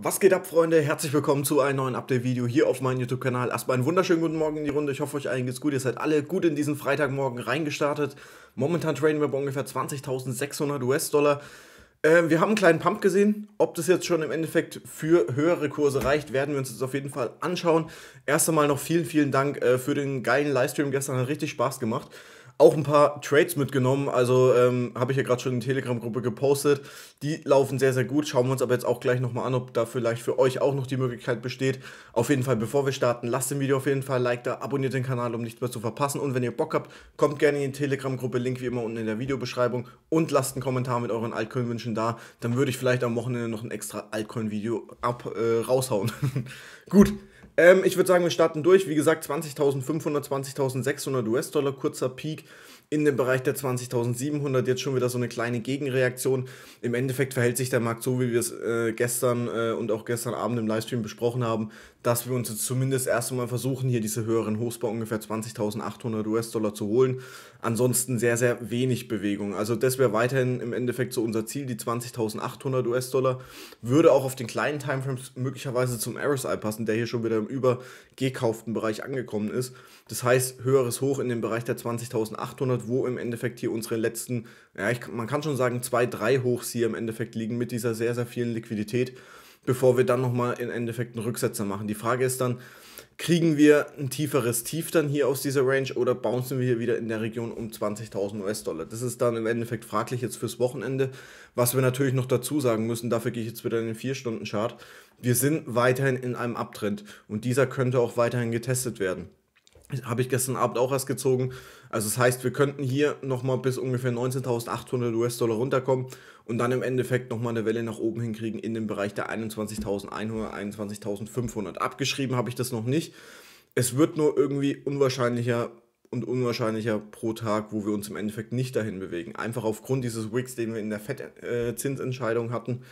Was geht ab, Freunde? Herzlich willkommen zu einem neuen Update-Video hier auf meinem YouTube-Kanal. Erstmal einen wunderschönen guten Morgen in die Runde. Ich hoffe, euch allen geht's gut. Ihr seid alle gut in diesen Freitagmorgen reingestartet. Momentan traden wir bei ungefähr 20.600 US-Dollar. Ähm, wir haben einen kleinen Pump gesehen. Ob das jetzt schon im Endeffekt für höhere Kurse reicht, werden wir uns jetzt auf jeden Fall anschauen. Erst einmal noch vielen, vielen Dank äh, für den geilen Livestream gestern. Hat richtig Spaß gemacht auch ein paar Trades mitgenommen. Also ähm, habe ich ja gerade schon in der Telegram-Gruppe gepostet. Die laufen sehr, sehr gut. Schauen wir uns aber jetzt auch gleich nochmal an, ob da vielleicht für euch auch noch die Möglichkeit besteht. Auf jeden Fall, bevor wir starten, lasst dem Video auf jeden Fall ein Like da, abonniert den Kanal, um nichts mehr zu verpassen. Und wenn ihr Bock habt, kommt gerne in die Telegram-Gruppe. Link wie immer unten in der Videobeschreibung. Und lasst einen Kommentar mit euren Altcoin-Wünschen da. Dann würde ich vielleicht am Wochenende noch ein extra Altcoin-Video äh, raushauen. gut. Ähm, ich würde sagen, wir starten durch. Wie gesagt, 20.500, 20.600 US-Dollar, kurzer Peak in dem Bereich der 20.700 jetzt schon wieder so eine kleine Gegenreaktion. Im Endeffekt verhält sich der Markt so, wie wir es äh, gestern äh, und auch gestern Abend im Livestream besprochen haben dass wir uns jetzt zumindest erst einmal versuchen, hier diese höheren Hochs bei ungefähr 20.800 US-Dollar zu holen. Ansonsten sehr, sehr wenig Bewegung. Also das wäre weiterhin im Endeffekt so unser Ziel, die 20.800 US-Dollar. Würde auch auf den kleinen Timeframes möglicherweise zum RSI passen, der hier schon wieder im übergekauften Bereich angekommen ist. Das heißt, höheres Hoch in dem Bereich der 20.800, wo im Endeffekt hier unsere letzten, ja, ich, man kann schon sagen, zwei, drei Hochs hier im Endeffekt liegen mit dieser sehr, sehr vielen Liquidität bevor wir dann nochmal im Endeffekt einen Rücksetzer machen. Die Frage ist dann, kriegen wir ein tieferes Tief dann hier aus dieser Range oder bouncen wir hier wieder in der Region um 20.000 US-Dollar? Das ist dann im Endeffekt fraglich jetzt fürs Wochenende. Was wir natürlich noch dazu sagen müssen, dafür gehe ich jetzt wieder in den 4-Stunden-Chart. Wir sind weiterhin in einem Abtrend und dieser könnte auch weiterhin getestet werden. Habe ich gestern Abend auch erst gezogen. Also das heißt, wir könnten hier nochmal bis ungefähr 19.800 US-Dollar runterkommen und dann im Endeffekt nochmal eine Welle nach oben hinkriegen in dem Bereich der 21.100, 21.500. Abgeschrieben habe ich das noch nicht. Es wird nur irgendwie unwahrscheinlicher und unwahrscheinlicher pro Tag, wo wir uns im Endeffekt nicht dahin bewegen. Einfach aufgrund dieses Wicks, den wir in der FED-Zinsentscheidung äh, hatten.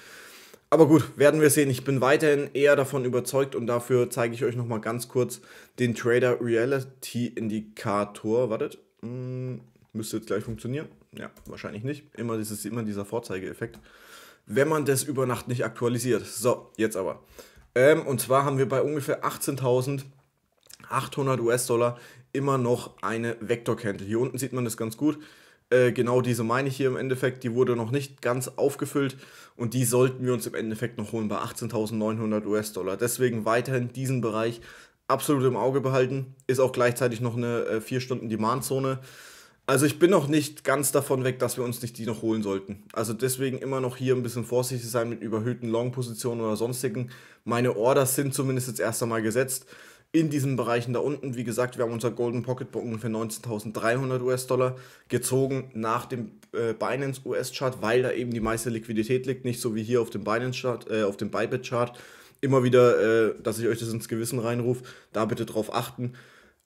Aber gut, werden wir sehen. Ich bin weiterhin eher davon überzeugt und dafür zeige ich euch nochmal ganz kurz den Trader Reality Indikator. Wartet, hm, müsste jetzt gleich funktionieren. Ja, wahrscheinlich nicht. Immer, dieses, immer dieser Vorzeigeeffekt. Wenn man das über Nacht nicht aktualisiert. So, jetzt aber. Ähm, und zwar haben wir bei ungefähr 18.800 US-Dollar immer noch eine Vektorcandle. Hier unten sieht man das ganz gut. Äh, genau diese meine ich hier im Endeffekt, die wurde noch nicht ganz aufgefüllt und die sollten wir uns im Endeffekt noch holen bei 18.900 US-Dollar. Deswegen weiterhin diesen Bereich absolut im Auge behalten. Ist auch gleichzeitig noch eine äh, 4-Stunden-Demand-Zone. Also ich bin noch nicht ganz davon weg, dass wir uns nicht die noch holen sollten. Also deswegen immer noch hier ein bisschen vorsichtig sein mit überhöhten Long-Positionen oder sonstigen. Meine Orders sind zumindest jetzt erst einmal gesetzt in diesen Bereichen da unten. Wie gesagt, wir haben unser Golden Pocket bei ungefähr 19.300 US-Dollar gezogen nach dem äh, Binance US-Chart, weil da eben die meiste Liquidität liegt, nicht so wie hier auf dem Binance-Chart, äh, auf dem Bybit-Chart. Immer wieder, äh, dass ich euch das ins Gewissen reinrufe, da bitte drauf achten.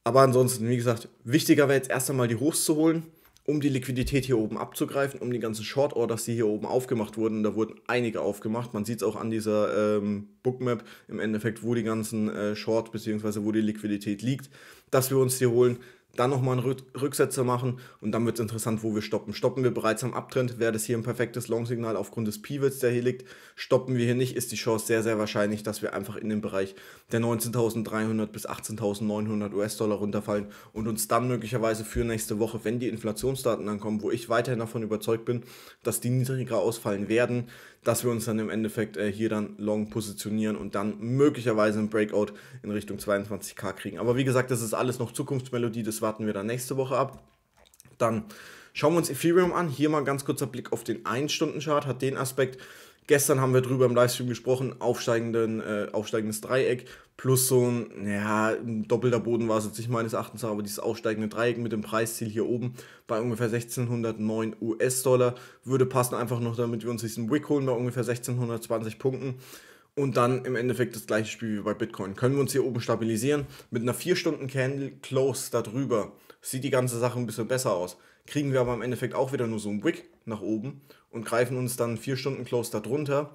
Aber ansonsten, wie gesagt, wichtiger wäre jetzt erst einmal die Hochs zu holen um die Liquidität hier oben abzugreifen, um die ganzen Short Orders, die hier oben aufgemacht wurden, da wurden einige aufgemacht. Man sieht es auch an dieser ähm, Bookmap im Endeffekt, wo die ganzen äh, Short bzw. wo die Liquidität liegt, dass wir uns die holen dann nochmal einen Rücksetzer machen und dann wird es interessant, wo wir stoppen. Stoppen wir bereits am Abtrend, wäre das hier ein perfektes Long-Signal aufgrund des Pivots, der hier liegt. Stoppen wir hier nicht, ist die Chance sehr, sehr wahrscheinlich, dass wir einfach in den Bereich der 19.300 bis 18.900 US-Dollar runterfallen und uns dann möglicherweise für nächste Woche, wenn die Inflationsdaten dann kommen, wo ich weiterhin davon überzeugt bin, dass die niedriger ausfallen werden, dass wir uns dann im Endeffekt äh, hier dann long positionieren und dann möglicherweise ein Breakout in Richtung 22k kriegen. Aber wie gesagt, das ist alles noch Zukunftsmelodie, das warten wir dann nächste Woche ab. Dann schauen wir uns Ethereum an. Hier mal ganz kurzer Blick auf den 1-Stunden-Chart, hat den Aspekt. Gestern haben wir drüber im Livestream gesprochen, aufsteigenden, äh, aufsteigendes Dreieck plus so ein, ja, ein doppelter Boden war es jetzt nicht meines Erachtens, aber dieses aufsteigende Dreieck mit dem Preisziel hier oben bei ungefähr 1609 US-Dollar würde passen, einfach noch damit wir uns diesen Wick holen bei ungefähr 1620 Punkten und dann im Endeffekt das gleiche Spiel wie bei Bitcoin. Können wir uns hier oben stabilisieren? Mit einer 4-Stunden-Candle close darüber sieht die ganze Sache ein bisschen besser aus. Kriegen wir aber im Endeffekt auch wieder nur so einen Wick nach oben und greifen uns dann 4 Stunden close darunter.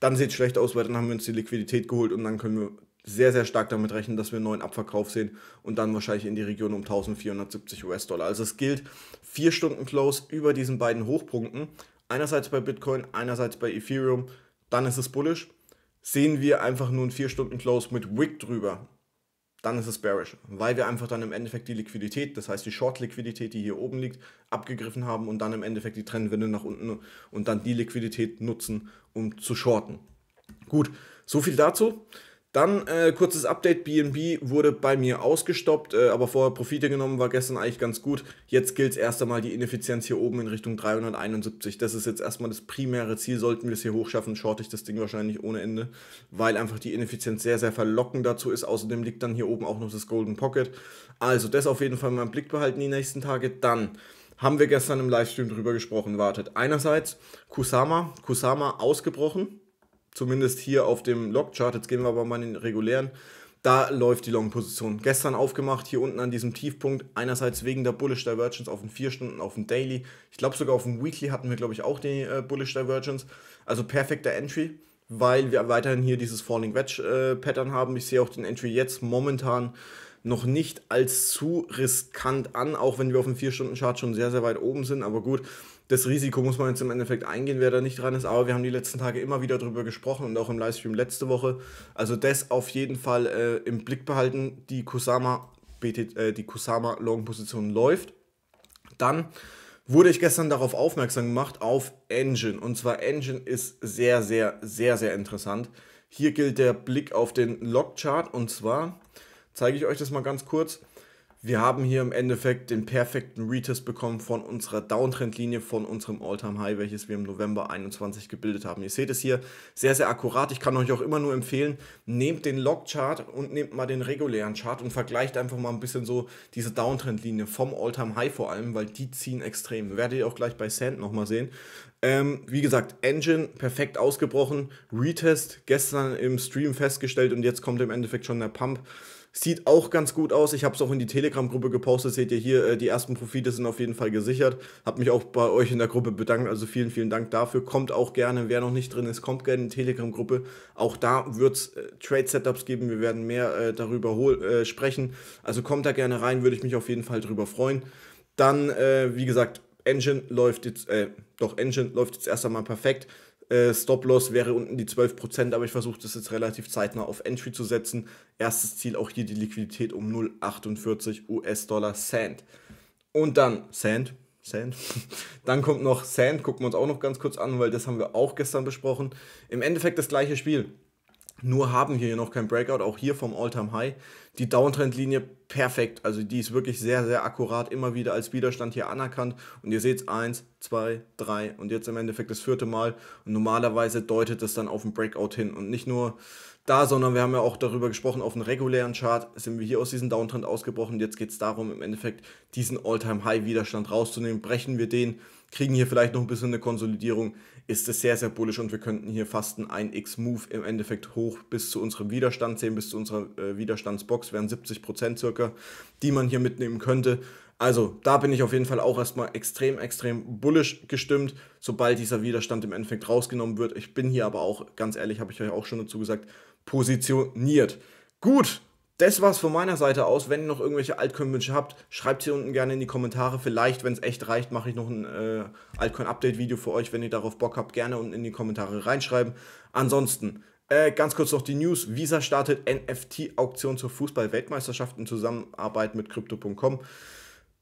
Dann sieht es schlecht aus, weil dann haben wir uns die Liquidität geholt und dann können wir sehr, sehr stark damit rechnen, dass wir einen neuen Abverkauf sehen und dann wahrscheinlich in die Region um 1470 US-Dollar. Also es gilt 4 Stunden Close über diesen beiden Hochpunkten. Einerseits bei Bitcoin, einerseits bei Ethereum. Dann ist es bullish Sehen wir einfach nur einen 4-Stunden-Close mit Wick drüber, dann ist es bearish, weil wir einfach dann im Endeffekt die Liquidität, das heißt die Short-Liquidität, die hier oben liegt, abgegriffen haben und dann im Endeffekt die Trendwinde nach unten und dann die Liquidität nutzen, um zu shorten. Gut, so viel dazu. Dann äh, kurzes Update, BNB wurde bei mir ausgestoppt, äh, aber vorher Profite genommen, war gestern eigentlich ganz gut. Jetzt gilt es erst einmal die Ineffizienz hier oben in Richtung 371. Das ist jetzt erstmal das primäre Ziel. Sollten wir es hier hochschaffen, short ich das Ding wahrscheinlich ohne Ende, weil einfach die Ineffizienz sehr, sehr verlockend dazu ist. Außerdem liegt dann hier oben auch noch das Golden Pocket. Also das auf jeden Fall mal im Blick behalten die nächsten Tage. Dann haben wir gestern im Livestream drüber gesprochen, wartet. Einerseits Kusama, Kusama ausgebrochen zumindest hier auf dem Logchart, jetzt gehen wir aber mal in den regulären, da läuft die Long-Position. Gestern aufgemacht, hier unten an diesem Tiefpunkt, einerseits wegen der Bullish Divergence auf den 4 Stunden, auf den Daily, ich glaube sogar auf dem Weekly hatten wir, glaube ich, auch die äh, Bullish Divergence, also perfekter Entry, weil wir weiterhin hier dieses Falling Wedge äh, Pattern haben. Ich sehe auch den Entry jetzt momentan noch nicht als zu riskant an, auch wenn wir auf dem 4-Stunden-Chart schon sehr, sehr weit oben sind. Aber gut, das Risiko muss man jetzt im Endeffekt eingehen, wer da nicht dran ist. Aber wir haben die letzten Tage immer wieder darüber gesprochen und auch im Livestream letzte Woche. Also das auf jeden Fall äh, im Blick behalten. Die Kusama, BT, äh, Kusama Long-Position läuft. Dann wurde ich gestern darauf aufmerksam gemacht, auf Engine. Und zwar Engine ist sehr, sehr, sehr, sehr interessant. Hier gilt der Blick auf den Log-Chart und zwar zeige ich euch das mal ganz kurz. Wir haben hier im Endeffekt den perfekten Retest bekommen von unserer Downtrendlinie, von unserem all time high welches wir im November 21 gebildet haben. Ihr seht es hier sehr, sehr akkurat. Ich kann euch auch immer nur empfehlen, nehmt den Log-Chart und nehmt mal den regulären Chart und vergleicht einfach mal ein bisschen so diese Downtrendlinie vom all time high vor allem, weil die ziehen extrem. Werdet ihr auch gleich bei Sand nochmal sehen. Ähm, wie gesagt, Engine perfekt ausgebrochen, Retest gestern im Stream festgestellt und jetzt kommt im Endeffekt schon der Pump. Sieht auch ganz gut aus. Ich habe es auch in die Telegram-Gruppe gepostet. Seht ihr hier, äh, die ersten Profite sind auf jeden Fall gesichert. Habe mich auch bei euch in der Gruppe bedankt. Also vielen, vielen Dank dafür. Kommt auch gerne, wer noch nicht drin ist, kommt gerne in die Telegram-Gruppe. Auch da wird es äh, Trade-Setups geben. Wir werden mehr äh, darüber äh, sprechen. Also kommt da gerne rein, würde ich mich auf jeden Fall darüber freuen. Dann, äh, wie gesagt, Engine läuft jetzt, äh, doch, Engine läuft jetzt erst einmal perfekt. Äh, Stop-Loss wäre unten die 12%, aber ich versuche das jetzt relativ zeitnah auf Entry zu setzen. Erstes Ziel auch hier die Liquidität um 0,48 US-Dollar Sand. Und dann Sand, Sand. Dann kommt noch Sand, gucken wir uns auch noch ganz kurz an, weil das haben wir auch gestern besprochen. Im Endeffekt das gleiche Spiel. Nur haben wir hier noch kein Breakout, auch hier vom All-Time-High. Die Downtrend-Linie perfekt, also die ist wirklich sehr, sehr akkurat, immer wieder als Widerstand hier anerkannt. Und ihr seht es, 1, 2, 3 und jetzt im Endeffekt das vierte Mal. Und normalerweise deutet das dann auf ein Breakout hin und nicht nur da, sondern wir haben ja auch darüber gesprochen, auf einem regulären Chart sind wir hier aus diesem Downtrend ausgebrochen. Jetzt geht es darum, im Endeffekt diesen All-Time-High-Widerstand rauszunehmen. Brechen wir den, kriegen hier vielleicht noch ein bisschen eine Konsolidierung ist es sehr, sehr bullisch und wir könnten hier fast einen 1x-Move im Endeffekt hoch bis zu unserem Widerstand sehen, bis zu unserer äh, Widerstandsbox, wären 70% circa, die man hier mitnehmen könnte. Also da bin ich auf jeden Fall auch erstmal extrem, extrem bullisch gestimmt, sobald dieser Widerstand im Endeffekt rausgenommen wird. Ich bin hier aber auch, ganz ehrlich, habe ich euch auch schon dazu gesagt, positioniert. Gut, das war's von meiner Seite aus. Wenn ihr noch irgendwelche Altcoin-Wünsche habt, schreibt sie unten gerne in die Kommentare. Vielleicht, wenn es echt reicht, mache ich noch ein äh, Altcoin-Update-Video für euch. Wenn ihr darauf Bock habt, gerne unten in die Kommentare reinschreiben. Ansonsten, äh, ganz kurz noch die News. Visa startet NFT-Auktion zur Fußball-Weltmeisterschaft in Zusammenarbeit mit Crypto.com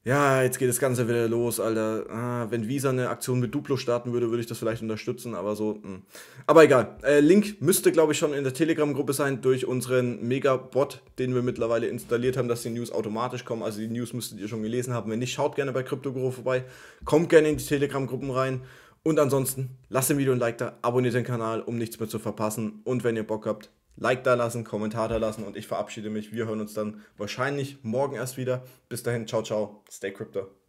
ja, jetzt geht das Ganze wieder los, Alter. Ah, wenn Visa eine Aktion mit Duplo starten würde, würde ich das vielleicht unterstützen, aber so. Mh. Hm. Aber egal. Äh, Link müsste, glaube ich, schon in der Telegram-Gruppe sein durch unseren Mega-Bot, den wir mittlerweile installiert haben, dass die News automatisch kommen. Also die News müsstet ihr schon gelesen haben. Wenn nicht, schaut gerne bei CryptoGuru vorbei. Kommt gerne in die Telegram-Gruppen rein. Und ansonsten lasst dem Video ein Like da, abonniert den Kanal, um nichts mehr zu verpassen. Und wenn ihr Bock habt, Like da lassen, Kommentar da lassen und ich verabschiede mich. Wir hören uns dann wahrscheinlich morgen erst wieder. Bis dahin, ciao, ciao, stay crypto.